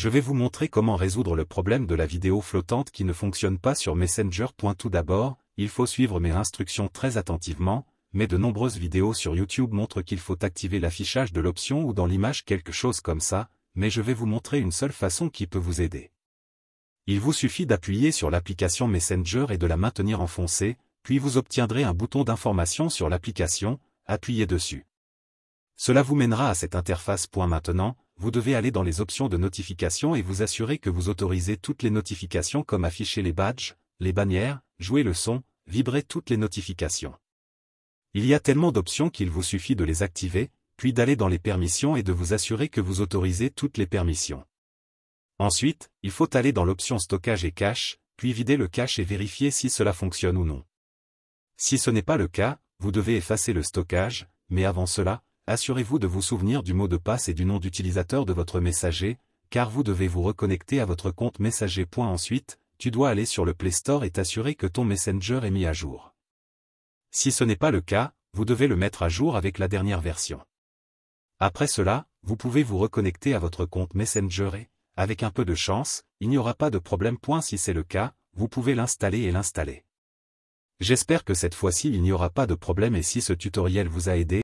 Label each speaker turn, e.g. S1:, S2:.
S1: je vais vous montrer comment résoudre le problème de la vidéo flottante qui ne fonctionne pas sur Messenger. Tout d'abord, il faut suivre mes instructions très attentivement, mais de nombreuses vidéos sur YouTube montrent qu'il faut activer l'affichage de l'option ou dans l'image quelque chose comme ça, mais je vais vous montrer une seule façon qui peut vous aider. Il vous suffit d'appuyer sur l'application Messenger et de la maintenir enfoncée, puis vous obtiendrez un bouton d'information sur l'application, appuyez dessus. Cela vous mènera à cette interface. maintenant, vous devez aller dans les options de notification et vous assurer que vous autorisez toutes les notifications comme afficher les badges, les bannières, jouer le son, vibrer toutes les notifications. Il y a tellement d'options qu'il vous suffit de les activer, puis d'aller dans les permissions et de vous assurer que vous autorisez toutes les permissions. Ensuite, il faut aller dans l'option stockage et cache, puis vider le cache et vérifier si cela fonctionne ou non. Si ce n'est pas le cas, vous devez effacer le stockage, mais avant cela, assurez-vous de vous souvenir du mot de passe et du nom d'utilisateur de votre messager, car vous devez vous reconnecter à votre compte messager. Ensuite, tu dois aller sur le Play Store et t'assurer que ton Messenger est mis à jour. Si ce n'est pas le cas, vous devez le mettre à jour avec la dernière version. Après cela, vous pouvez vous reconnecter à votre compte Messenger et, avec un peu de chance, il n'y aura pas de problème. Si c'est le cas, vous pouvez l'installer et l'installer. J'espère que cette fois-ci il n'y aura pas de problème et si ce tutoriel vous a aidé,